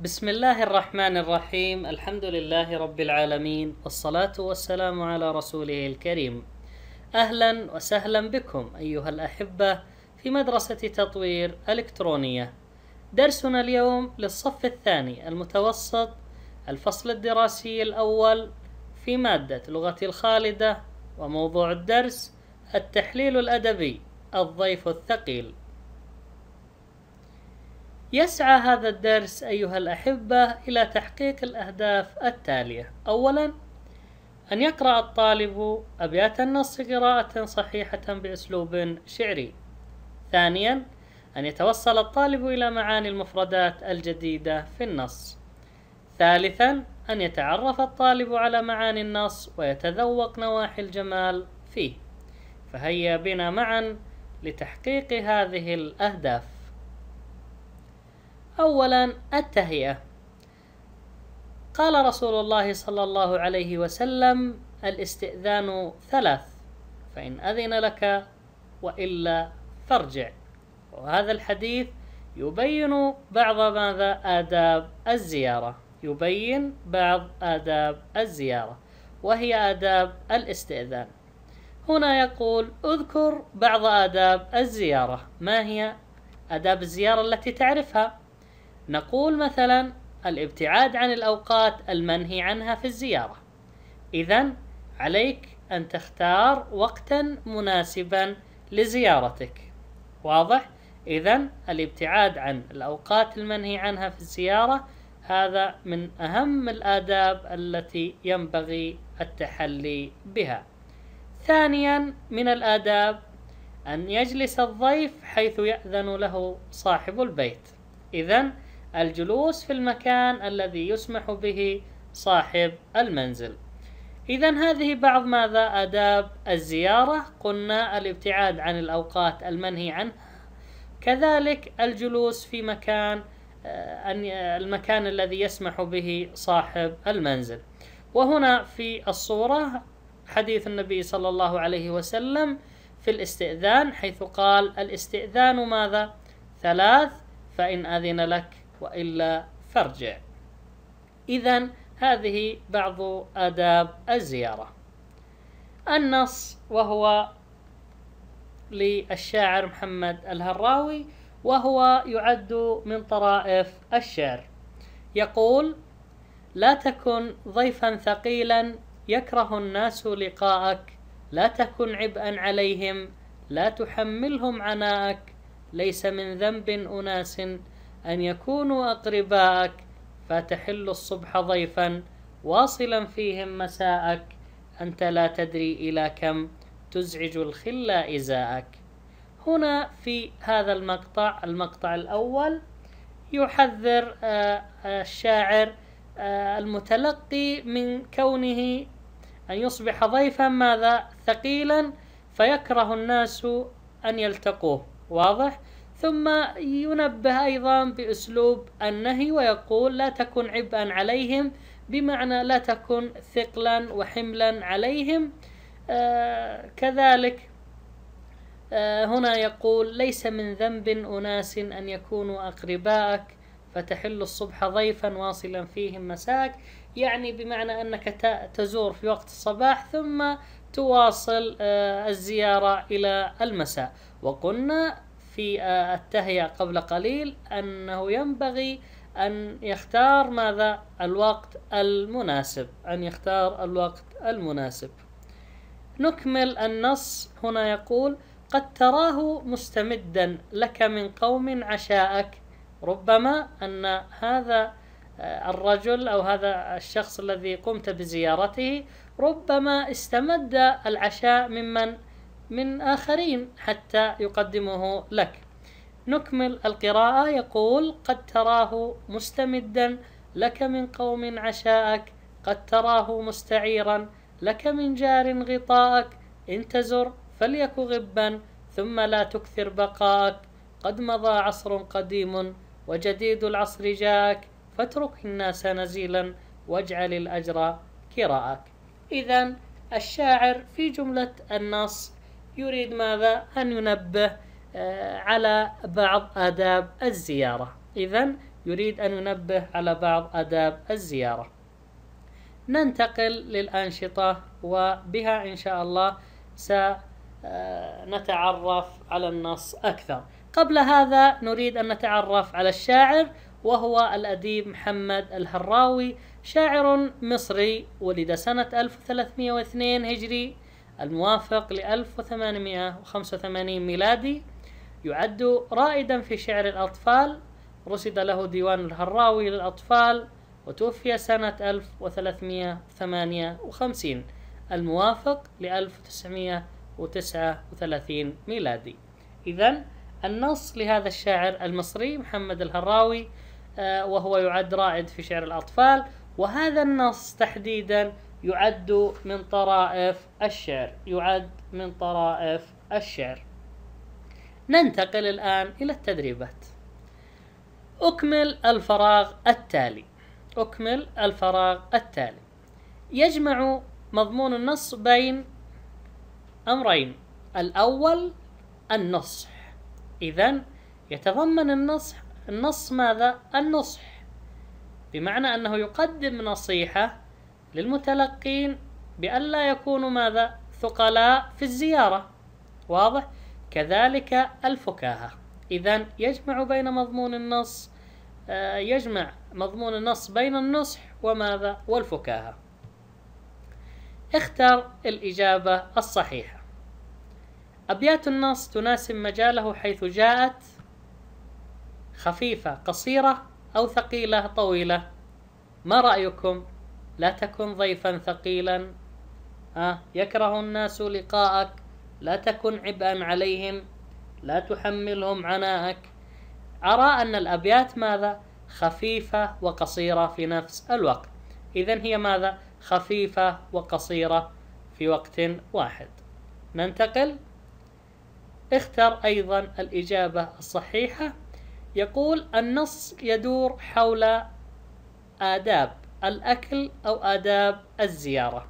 بسم الله الرحمن الرحيم الحمد لله رب العالمين والصلاة والسلام على رسوله الكريم أهلا وسهلا بكم أيها الأحبة في مدرسة تطوير إلكترونية درسنا اليوم للصف الثاني المتوسط الفصل الدراسي الأول في مادة لغتي الخالدة وموضوع الدرس التحليل الأدبي الضيف الثقيل يسعى هذا الدرس أيها الأحبة إلى تحقيق الأهداف التالية: أولًا، أن يقرأ الطالب أبيات النص قراءة صحيحة بأسلوب شعري. ثانيًا، أن يتوصل الطالب إلى معاني المفردات الجديدة في النص. ثالثًا، أن يتعرف الطالب على معاني النص ويتذوق نواحي الجمال فيه. فهيا بنا معًا لتحقيق هذه الأهداف. أولا التهيئة قال رسول الله صلى الله عليه وسلم الاستئذان ثلاث فإن أذن لك وإلا فارجع وهذا الحديث يبين بعض ماذا آداب الزيارة يبين بعض آداب الزيارة وهي آداب الاستئذان هنا يقول اذكر بعض آداب الزيارة ما هي آداب الزيارة التي تعرفها نقول مثلا الابتعاد عن الأوقات المنهي عنها في الزيارة إذا عليك أن تختار وقتا مناسبا لزيارتك واضح؟ إذا الابتعاد عن الأوقات المنهي عنها في الزيارة هذا من أهم الآداب التي ينبغي التحلي بها. ثانيا من الآداب أن يجلس الضيف حيث يأذن له صاحب البيت. إذا الجلوس في المكان الذي يسمح به صاحب المنزل إذا هذه بعض ماذا آداب الزيارة قلنا الابتعاد عن الأوقات المنهي عنها كذلك الجلوس في مكان آه، المكان الذي يسمح به صاحب المنزل وهنا في الصورة حديث النبي صلى الله عليه وسلم في الاستئذان حيث قال الاستئذان ماذا ثلاث فإن أذن لك وإلا فارجع إذا هذه بعض آداب الزيارة النص وهو للشاعر محمد الهراوي وهو يعد من طرائف الشعر يقول لا تكن ضيفا ثقيلا يكره الناس لقاءك لا تكن عبئا عليهم لا تحملهم عناءك ليس من ذنب أناس أن يكونوا أقرباءك فتحل الصبح ضيفا واصلا فيهم مساءك أنت لا تدري إلى كم تزعج الخلة إزاءك هنا في هذا المقطع المقطع الأول يحذر آه، آه، الشاعر آه، المتلقي من كونه أن يصبح ضيفا ماذا ثقيلا فيكره الناس أن يلتقوه واضح؟ ثم ينبه أيضا بأسلوب النهي ويقول لا تكن عبئا عليهم بمعنى لا تكن ثقلا وحملا عليهم آه، كذلك آه، هنا يقول ليس من ذنب أناس أن يكونوا أقرباءك فتحل الصبح ضيفا واصلا فيهم مساك يعني بمعنى أنك تزور في وقت الصباح ثم تواصل آه، الزيارة إلى المساء وقلنا في آه، التهيئة قبل قليل أنه ينبغي أن يختار ماذا الوقت المناسب أن يختار الوقت المناسب نكمل النص هنا يقول قد تراه مستمدا لك من قوم عشاءك ربما أن هذا آه، الرجل أو هذا الشخص الذي قمت بزيارته ربما استمد العشاء ممن من آخرين حتى يقدمه لك نكمل القراءة يقول قد تراه مستمدا لك من قوم عشاءك قد تراه مستعيرا لك من جار غطاءك إن تزر فليك غبا ثم لا تكثر بقاءك قد مضى عصر قديم وجديد العصر جاءك فاترك الناس نزيلا واجعل الأجر كراءك إذا الشاعر في جملة النص يريد ماذا؟ أن ينبه آه، على بعض آداب الزيارة إذا يريد أن ينبه على بعض آداب الزيارة ننتقل للأنشطة وبها إن شاء الله سنتعرف على النص أكثر قبل هذا نريد أن نتعرف على الشاعر وهو الأديب محمد الهراوي شاعر مصري ولد سنة 1302 هجري الموافق ل 1885 ميلادي يعد رائدا في شعر الأطفال رصد له ديوان الهراوي للأطفال وتوفي سنة 1358 الموافق ل 1939 ميلادي إذا النص لهذا الشاعر المصري محمد الهراوي آه، وهو يعد رائد في شعر الأطفال وهذا النص تحديدا يعد من طرائف الشعر يعد من طرائف الشعر ننتقل الآن إلى التدريبات أكمل الفراغ التالي أكمل الفراغ التالي يجمع مضمون النص بين أمرين الأول النصح إذا يتضمن النصح النص ماذا؟ النصح بمعنى أنه يقدم نصيحة للمتلقين بألا يكونوا ماذا ثقلاء في الزيارة واضح كذلك الفكاهة إذا يجمع بين مضمون النص آه، يجمع مضمون النص بين النصح وماذا والفكاهة اختر الإجابة الصحيحة أبيات النص تناسب مجاله حيث جاءت خفيفة قصيرة أو ثقيلة طويلة ما رأيكم لا تكن ضيفا ثقيلا آه يكره الناس لقاءك لا تكن عبئا عليهم لا تحملهم عناءك أرى أن الأبيات ماذا؟ خفيفة وقصيرة في نفس الوقت إذا هي ماذا؟ خفيفة وقصيرة في وقت واحد ننتقل اختر أيضا الإجابة الصحيحة يقول النص يدور حول آداب الأكل أو آداب الزيارة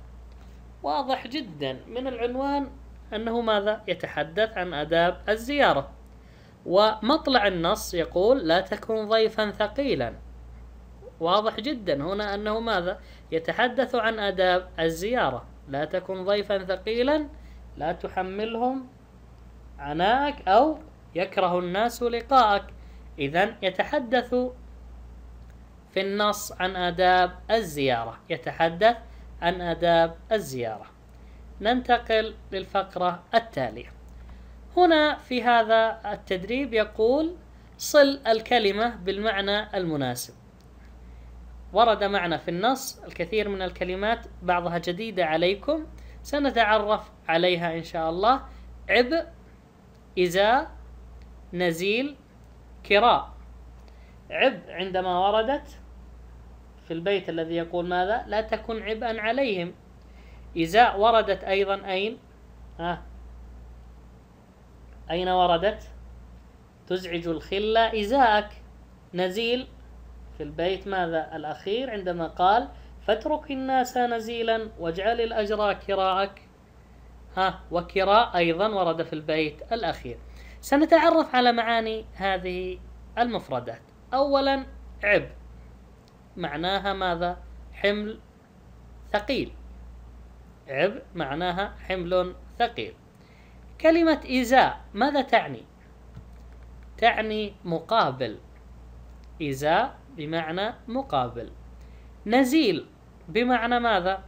واضح جدا من العنوان أنه ماذا يتحدث عن آداب الزيارة ومطلع النص يقول لا تكن ضيفا ثقيلا واضح جدا هنا أنه ماذا يتحدث عن آداب الزيارة لا تكن ضيفا ثقيلا لا تحملهم عناءك أو يكره الناس لقاءك إذا يتحدث في النص عن آداب الزيارة يتحدث عن آداب الزيارة ننتقل للفقرة التالية هنا في هذا التدريب يقول صل الكلمة بالمعنى المناسب ورد معنا في النص الكثير من الكلمات بعضها جديدة عليكم سنتعرف عليها إن شاء الله عبء إزاء نزيل كراء عبء عندما وردت في البيت الذي يقول ماذا لا تكن عبئا عليهم إزاء وردت أيضا أين ها أين وردت تزعج الخلة إزاءك نزيل في البيت ماذا الأخير عندما قال فاترك الناس نزيلا واجعل الأجرى كراءك ها وكراء أيضا ورد في البيت الأخير سنتعرف على معاني هذه المفردات أولا عبء معناها ماذا حمل ثقيل عبء معناها حمل ثقيل كلمة إزاء ماذا تعني تعني مقابل إزاء بمعنى مقابل نزيل بمعنى ماذا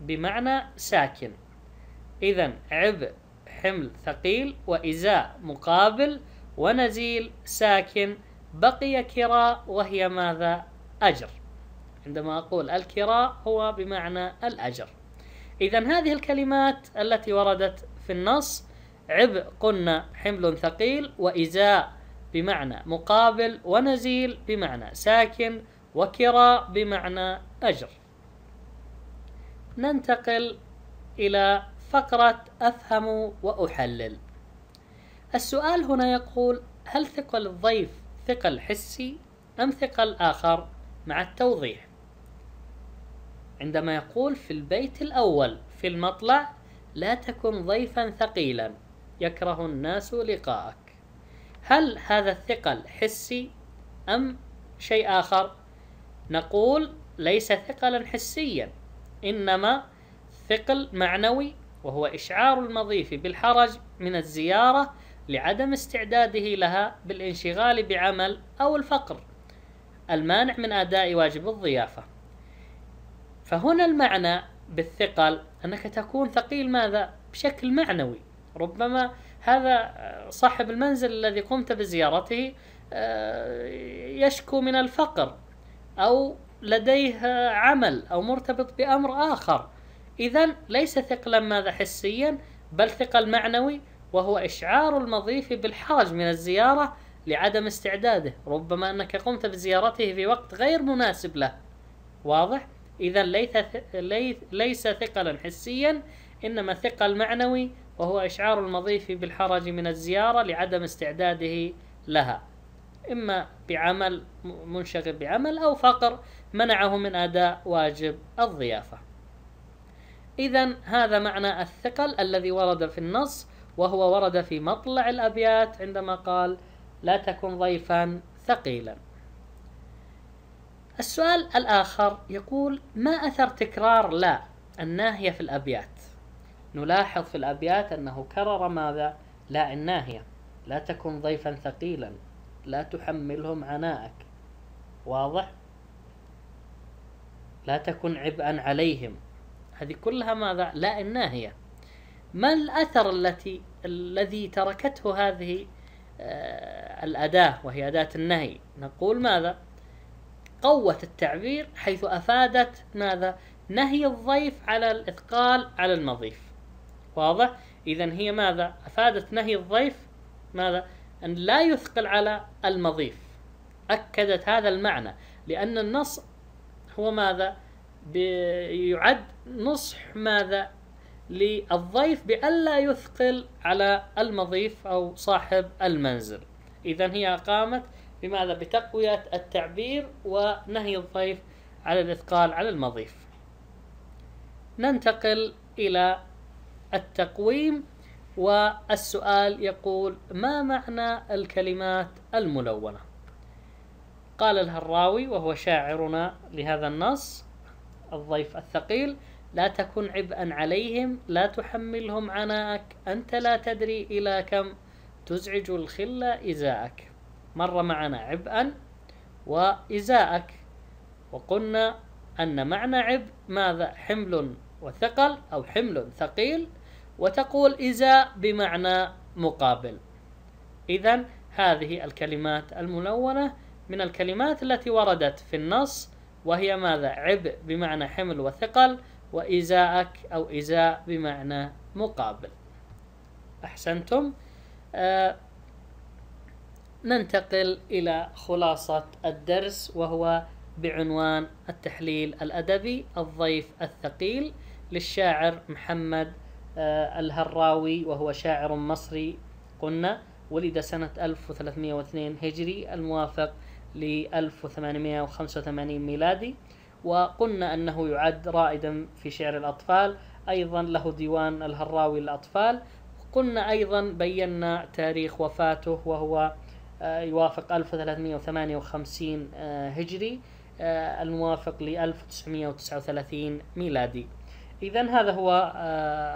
بمعنى ساكن إذا عبء حمل ثقيل وإزاء مقابل ونزيل ساكن بقي كراء وهي ماذا أجر عندما أقول الكراء هو بمعنى الأجر إذا هذه الكلمات التي وردت في النص عبء قلنا حمل ثقيل وإزاء بمعنى مقابل ونزيل بمعنى ساكن وكراء بمعنى أجر ننتقل إلى فقرة أفهم وأحلل السؤال هنا يقول هل ثقل الضيف ثقل حسي أم ثقل آخر مع التوضيح عندما يقول في البيت الأول في المطلع لا تكن ضيفا ثقيلا يكره الناس لقاءك هل هذا الثقل حسي أم شيء آخر نقول ليس ثقلا حسيا إنما ثقل معنوي وهو إشعار المضيف بالحرج من الزيارة لعدم استعداده لها بالانشغال بعمل أو الفقر المانع من أداء واجب الضيافة فهنا المعنى بالثقل أنك تكون ثقيل ماذا؟ بشكل معنوي ربما هذا صاحب المنزل الذي قمت بزيارته آه، يشكو من الفقر أو لديه عمل أو مرتبط بأمر آخر إذا ليس ثقلا ماذا حسيا بل ثقل معنوي وهو إشعار المضيف بالحرج من الزيارة لعدم استعداده ربما أنك قمت بزيارته في وقت غير مناسب له واضح؟ إذا ليس ثقلا حسيا إنما ثقل معنوي وهو إشعار المضيف بالحرج من الزيارة لعدم استعداده لها إما بعمل منشغل بعمل أو فقر منعه من أداء واجب الضيافة إذا هذا معنى الثقل الذي ورد في النص وهو ورد في مطلع الأبيات عندما قال لا تكن ضيفا ثقيلا السؤال الآخر يقول ما أثر تكرار لا الناهية في الأبيات نلاحظ في الأبيات أنه كرر ماذا لا الناهية لا تكن ضيفا ثقيلا لا تحملهم عناءك واضح لا تكن عبئا عليهم هذه كلها ماذا لا الناهية ما الأثر التي الذي تركته هذه آه، الأداة وهي أداة النهي نقول ماذا قوة التعبير حيث أفادت ماذا نهي الضيف على الإثقال على المضيف واضح إذا هي ماذا أفادت نهي الضيف ماذا أن لا يثقل على المضيف أكدت هذا المعنى لأن النص هو ماذا يعد نصح ماذا للضيف بألا يثقل على المضيف أو صاحب المنزل إذا هي قامت بماذا بتقوية التعبير ونهي الضيف على الإثقال على المضيف ننتقل إلى التقويم والسؤال يقول ما معنى الكلمات الملونة قال الهراوي وهو شاعرنا لهذا النص الضيف الثقيل لا تكن عبئا عليهم لا تحملهم عناءك أنت لا تدري إلى كم تزعج الخلة إزاءك مر معنا عبئا وإزاءك وقلنا أن معنى عبء ماذا حمل وثقل أو حمل ثقيل وتقول إزاء بمعنى مقابل إذا هذه الكلمات الملونة من الكلمات التي وردت في النص وهي ماذا عبء بمعنى حمل وثقل وإزاءك أو إزاء بمعنى مقابل أحسنتم آه، ننتقل إلى خلاصة الدرس وهو بعنوان التحليل الأدبي الضيف الثقيل للشاعر محمد آه، الهراوي وهو شاعر مصري قلنا ولد سنة 1302 هجري الموافق ل 1885 ميلادي وقلنا أنه يعد رائدا في شعر الأطفال أيضا له ديوان الهراوي للأطفال قلنا أيضا بينا تاريخ وفاته وهو آه، يوافق 1358 آه، هجري آه، الموافق ل 1939 ميلادي إذا هذا هو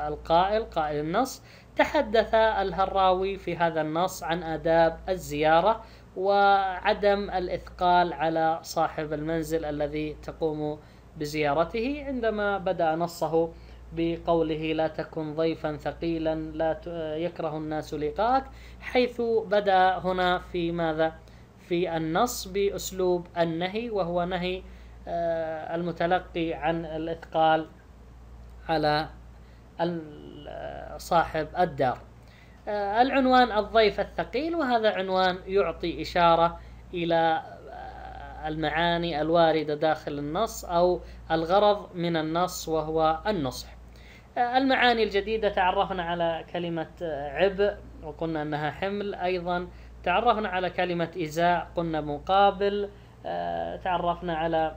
القائل قائل النص تحدث الهراوي في هذا النص عن آداب الزيارة وعدم الإثقال على صاحب المنزل الذي تقوم بزيارته عندما بدأ نصه بقوله لا تكن ضيفا ثقيلا لا يكره الناس لقاءك حيث بدأ هنا في ماذا في النص بأسلوب النهي وهو نهي آه، المتلقي عن الإثقال على آه، صاحب الدار آه، العنوان الضيف الثقيل وهذا عنوان يعطي إشارة إلى آه، المعاني الواردة داخل النص أو الغرض من النص وهو النصح آه، المعاني الجديدة تعرفنا على كلمة عبء وقلنا أنها حمل أيضا تعرفنا على كلمة إزاء قلنا مقابل تعرفنا على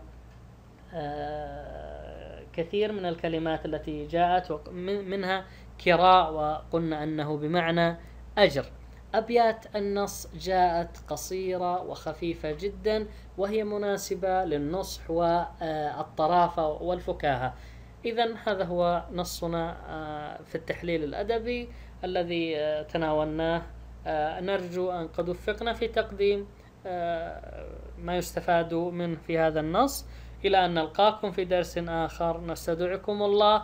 كثير من الكلمات التي جاءت منها كراء وقلنا أنه بمعنى أجر أبيات النص جاءت قصيرة وخفيفة جدا وهي مناسبة للنصح والطرافة والفكاهة إذا هذا هو نصنا آه، في التحليل الأدبي الذي آه، تناولناه آه، نرجو أن قد وفقنا في تقديم ما يستفاد منه في هذا النص إلى أن نلقاكم في درس آخر نستودعكم الله